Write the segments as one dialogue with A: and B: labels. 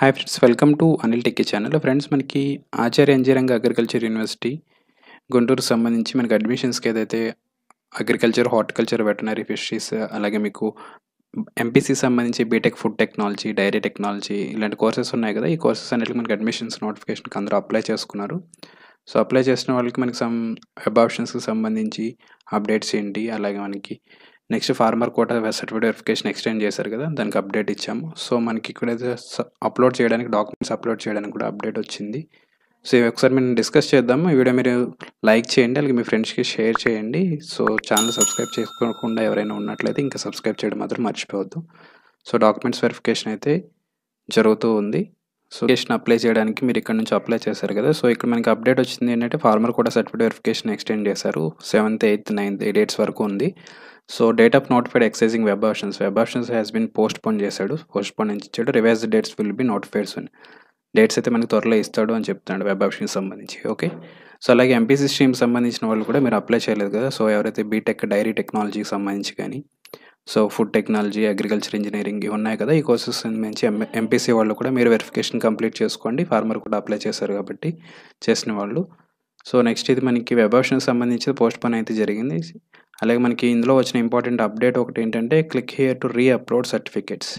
A: hi friends welcome to Anil techie channel friends మనకి Acharya engineering agriculture university Guntur సంబంధించి మనకి అడ్మిషన్స్కి ఏదైతే అగ్రికల్చర్ హార్టికల్చర్ వెటనరీ ఫిషరీస్ అలాగే మీకు ఎంపీసీ సంబంధించి BTech food technology dairy technology ఇలాంటి కోర్సెస్ ఉన్నాయి కదా ఈ కోర్సెస్ అన్నింటికి మనకి అడ్మిషన్స్ నోటిఫికేషన్కి అందరూ అప్లై చేసుకున్నారు సో అప్లై చేసిన వాళ్ళకి మనకి సమ్ వెబ్ ఆప్షన్స్కి సంబంధించి అప్డేట్స్ ఏంటి అలాగే మనకి next farmer quota certificate verification extend చేశారు కదా దానికి అప్డేట్ ఇచ్చాము సో మనకి ఇక్కడైతే అప్లోడ్ చేయడానికి డాక్యుమెంట్స్ అప్లోడ్ చేయడానికి కూడా అప్డేట్ వచ్చింది సో ఇవి ఒకసారి మేము డిస్కస్ చేద్దాము ఈ వీడియో మీరు లైక్ చేయండి అలాగే మీ ఫ్రెండ్స్కి షేర్ చేయండి సో ఛానల్ సబ్స్క్రైబ్ చేసుకోకుండా ఎవరైనా ఉన్నట్లయితే ఇంకా సబ్స్క్రైబ్ చేయడం మాత్రం మర్చిపోవద్దు సో డాక్యుమెంట్స్ వెరిఫికేషన్ అయితే జరుగుతూ ఉంది సో కేషన్ అప్లై చేయడానికి మీరు ఇక్కడ నుంచి అప్లై చేశారు కదా సో ఇక్కడ మనకి అప్డేట్ వచ్చింది ఏంటంటే ఫార్మర్ కూడా సర్టిఫికేట్ వెరిఫికేషన్ ఎక్స్టెండ్ చేశారు సెవెంత్ ఎయిత్ నైన్త్ డేట్స్ వరకు ఉంది so date of notified existing web options web options has been post చేశాడు పోస్ట్ పోన్ ఇచ్చాడు revise dates will be notified అని డేట్స్ అయితే మనకి త్వరలో ఇస్తాడు అని చెప్తున్నాడు వెబ్ ఆప్షన్కి సంబంధించి ఓకే సో అలాగే ఎంపీసీ స్ట్రీమ్ సంబంధించిన వాళ్ళు కూడా మీరు అప్లై చేయలేదు కదా సో ఎవరైతే బీటెక్ డైరీ టెక్నాలజీకి సంబంధించి కానీ so food technology agriculture engineering ఇవి ఉన్నాయి కదా ఈ కోర్సెస్ సంబంధించి ఎంపీసీ వాళ్ళు కూడా మీరు వెరిఫికేషన్ కంప్లీట్ చేసుకోండి ఫార్మర్ కూడా అప్లై చేశారు కాబట్టి చేసిన వాళ్ళు సో నెక్స్ట్ ఇది మనకి వెబ్ ఆప్షన్కి సంబంధించి పోస్ట్ పోన్ అయితే జరిగింది అలాగే మనకి ఇందులో వచ్చిన ఇంపార్టెంట్ అప్డేట్ ఒకటి ఏంటంటే click here to re upload certificates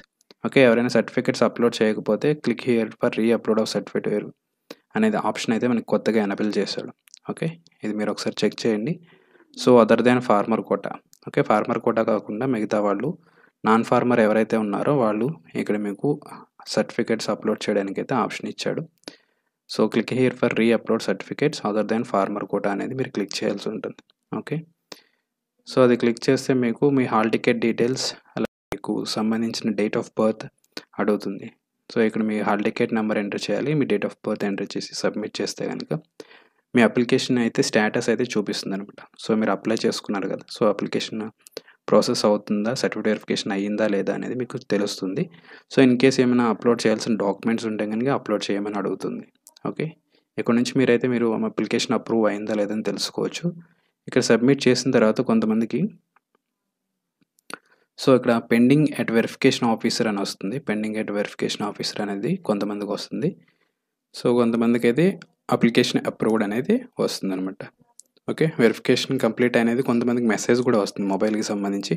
A: okay ఎవరైనా సర్టిఫికేట్స్ అప్లోడ్ చేయకపోతే click here for re upload of certificate అనేది ఆప్షన్ అయితే మనకి కొత్తగా ఎనబిల్ చేశాడు ఓకే ఇది మీరు ఒకసారి చెక్ చేయండి so other than farmer quota okay farmer quota కాకుండా మిగతా వాళ్ళు నాన్ ఫార్మర్ ఎవరైతే ఉన్నారో వాళ్ళు ఇక్కడ మీకు సర్టిఫికేట్స్ అప్లోడ్ చేయడానికి అయితే ఆప్షన్ ఇచ్చాడు so click here for re upload certificates other than farmer quota అనేది మీరు క్లిక్ చేయాల్సి ఉంటుంది ఓకే సో అది క్లిక్ చేస్తే మీకు మీ హాల్ టికెట్ డీటెయిల్స్ అలా మీకు సంబంధించిన డేట్ ఆఫ్ బర్త్ అడుగుతుంది సో ఇక్కడ మీ హాల్ టికెట్ నెంబర్ ఎంటర్ చేయాలి మీ డేట్ ఆఫ్ బర్త్ ఎంటర్ చేసి సబ్మిట్ చేస్తే కనుక మీ అప్లికేషన్ అయితే స్టేటస్ అయితే చూపిస్తుంది అనమాట సో మీరు అప్లై చేసుకున్నారు కదా సో అప్లికేషన్ ప్రాసెస్ అవుతుందా సర్టిఫికేట్ వెరిఫికేషన్ అయ్యిందా లేదా అనేది మీకు తెలుస్తుంది సో ఇన్ కేస్ ఏమైనా అప్లోడ్ చేయాల్సిన డాక్యుమెంట్స్ ఉంటే కనుక అప్లోడ్ చేయమని అడుగుతుంది ఓకే ఇక్కడ నుంచి మీరైతే మీరు అప్లికేషన్ అప్రూవ్ అయిందా లేదని తెలుసుకోవచ్చు ఇక్కడ సబ్మిట్ చేసిన తర్వాత కొంతమందికి సో ఇక్కడ పెండింగ్ అట్ వెరిఫికేషన్ ఆఫీసర్ అని వస్తుంది పెండింగ్ అట్ వెరిఫికేషన్ ఆఫీసర్ అనేది కొంతమందికి వస్తుంది సో కొంతమందికి అయితే అప్లికేషన్ అప్రూవ్డ్ అనేది వస్తుంది అనమాట ఓకే వెరిఫికేషన్ కంప్లీట్ అనేది కొంతమందికి మెసేజ్ కూడా వస్తుంది మొబైల్కి సంబంధించి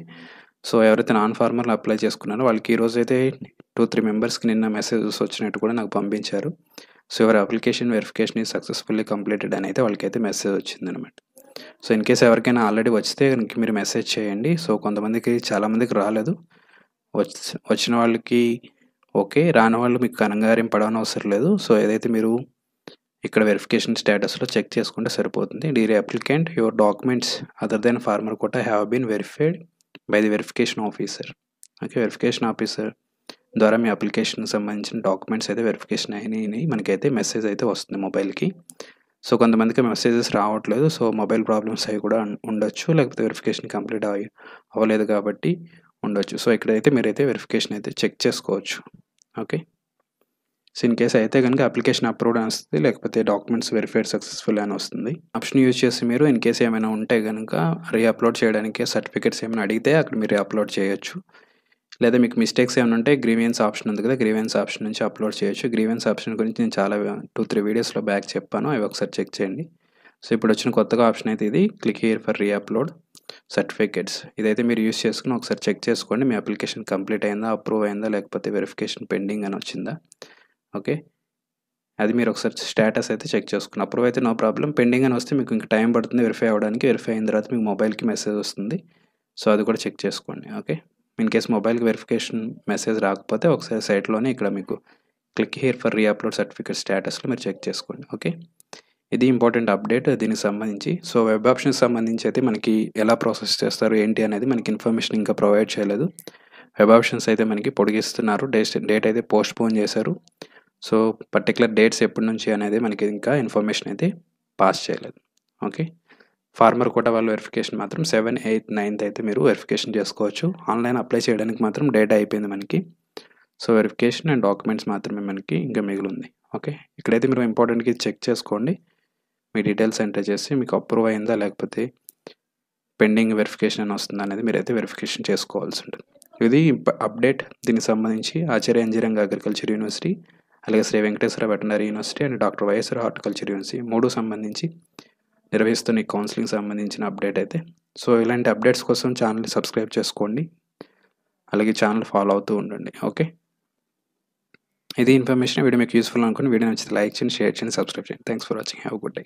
A: సో ఎవరైతే నాన్ ఫార్మర్లో అప్లై చేసుకున్నారో వాళ్ళకి ఈరోజు అయితే టూ త్రీ మెంబర్స్కి నిన్న మెసేజెస్ వచ్చినట్టు కూడా నాకు పంపించారు సో ఎవరి అప్లికేషన్ వెరిఫికేషన్ సక్సెస్ఫుల్లీ కంప్లీటెడ్ అని అయితే వాళ్ళకైతే మెసేజ్ వచ్చింది అనమాట సో ఇన్ కేస్ ఎవరికైనా ఆల్రెడీ వచ్చితే ఇంక మీరు మెసేజ్ చేయండి సో కొంతమందికి చాలామందికి రాలేదు వచ్చి వచ్చిన వాళ్ళకి ఓకే రాని వాళ్ళు మీకు కనంగారం పడవని అవసరం లేదు సో ఏదైతే మీరు ఇక్కడ వెరిఫికేషన్ స్టేటస్లో చెక్ చేసుకుంటే సరిపోతుంది dear applicant your documents other than farmer quota have been verified by the verification officer okay verification officer ద్వారా మీ అప్లికేషన్కి సంబంధించిన డాక్యుమెంట్స్ అయితే వెరిఫికేషన్ అయినాయి మనకైతే మెసేజ్ అయితే వస్తుంది మొబైల్కి సో కొంతమందికి మెసేజెస్ రావట్లేదు సో మొబైల్ ప్రాబ్లమ్స్ అవి కూడా ఉండొచ్చు లేకపోతే వెరిఫికేషన్ కంప్లీట్ అవి అవ్వలేదు కాబట్టి ఉండొచ్చు సో ఇక్కడైతే మీరైతే వెరిఫికేషన్ అయితే చెక్ చేసుకోవచ్చు ఓకే సో ఇన్ కేసు అయితే కనుక అప్లికేషన్ అప్రూవ్డ్ అని వస్తుంది లేకపోతే డాక్యుమెంట్స్ వెరిఫైడ్ సక్సెస్ఫుల్ అని వస్తుంది ఆప్షన్ యూజ్ చేసి మీరు ఇన్ కేసు ఏమైనా ఉంటే కనుక రీ అప్లోడ్ చేయడానికి సర్టిఫికేట్స్ ఏమైనా అడిగితే అక్కడ మీరు అప్లోడ్ చేయొచ్చు లేదా మీకు మిస్టేక్స్ ఏమైనా ఉంటే గ్రీవెన్స్ ఆప్షన్ ఉంది కదా గ్రీవియన్స్ ఆప్షన్ నుంచి అప్లోడ్ చేయొచ్చు గ్రీవియన్స్ ఆప్షన్ గురించి నేను చాలా టూ త్రీ వీడియోస్లో బ్యాక్ చెప్పాను అవి ఒకసారి చెక్ చేయండి సో ఇప్పుడు వచ్చిన కొత్తగా ఆప్షన్ అయితే ఇది click here for reupload certificates ఇదైతే మీరు యూస్ చేసుకుని ఒకసారి చెక్ చేసుకోండి మీ అప్లికేషన్ కంప్లీట్ అయిందా అప్రూవ్ అయిందా లేకపోతే వెరిఫికేషన్ పెండింగ్ అని వచ్చిందా ఓకే అది మీరు ఒకసారి స్టేటస్ అయితే చెక్ చేసుకుని అప్రూవ్ అయితే నో ప్రాబ్లం పెండింగ్ అని వస్తే మీకు ఇంకా టైం పడుతుంది వెరిఫై అవ్వడానికి వెరిఫై అయిన తర్వాత మీకు మొబైల్కి మెసేజ్ వస్తుంది సో అది కూడా చెక్ చేసుకోండి ఓకే ఇన్ కేస్ మొబైల్కి వెరిఫికేషన్ మెసేజ్ రాకపోతే ఒకసారి సైట్లోనే ఇక్కడ మీకు click here for reupload certificate స్టేటస్లో మీరు చెక్ చేసుకోండి ఓకే ఇది ఇంపార్టెంట్ అప్డేట్ దీనికి సంబంధించి సో వెబ్ ఆప్షన్కి సంబంధించి అయితే మనకి ఎలా ప్రాసెస్ చేస్తారు ఏంటి అనేది మనకి ఇన్ఫర్మేషన్ ఇంకా ప్రొవైడ్ చేయలేదు వెబ్ ఆప్షన్స్ అయితే మనకి పొడిగిస్తున్నారు డేట్ డేట్ అయితే పోస్ట్ పోన్ చేశారు సో పర్టికులర్ డేట్స్ ఎప్పటి నుంచి అనేది మనకి ఇంకా ఇన్ఫర్మేషన్ అయితే పాస్ చేయలేదు ఓకే ఫార్మర్ కోటా వాళ్ళు వెరిఫికేషన్ మాత్రం సెవెన్ ఎయిత్ నైన్త్ అయితే మీరు వెరిఫికేషన్ చేసుకోవచ్చు ఆన్లైన్ అప్లై చేయడానికి మాత్రం డేటా అయిపోయింది మనకి సో వెరిఫికేషన్ అండ్ డాక్యుమెంట్స్ మాత్రమే మనకి ఇంకా మిగిలింది ఓకే ఇక్కడైతే మీరు ఇంపార్టెంట్కి చెక్ చేసుకోండి మీ డీటెయిల్స్ ఎంటర్ చేసి మీకు అప్రూవ్ అయిందా లేకపోతే పెండింగ్ వెరిఫికేషన్ అని వస్తుందా అనేది మీరైతే వెరిఫికేషన్ చేసుకోవాల్సి ఉంటుంది ఇది అప్డేట్ దీనికి సంబంధించి ఆచార్య ఇంజనీరింగ్ అగ్రికల్చర్ యూనివర్సిటీ అలాగే Shri Venkateswara veterinary university and doctor YSR horticulture university మూడు సంబంధించి నిర్వహిస్తున్న ఈ కౌన్సిలింగ్ సంబంధించిన అప్డేట్ అయితే సో ఇలాంటి అప్డేట్స్ కోసం ఛానల్ సబ్స్క్రైబ్ చేసుకోండి అలాగే ఛానల్ ఫాలో అవుతూ ఉండండి ఓకే ఇది ఇన్ఫర్మేషన్ వీడియో మీకు యూస్ఫుల్ అనుకుని వీడియో నచ్చితే లైక్ చేయండి షేర్ చేయండి సబ్స్క్రైబ్ చేయండి thanks for watching have good day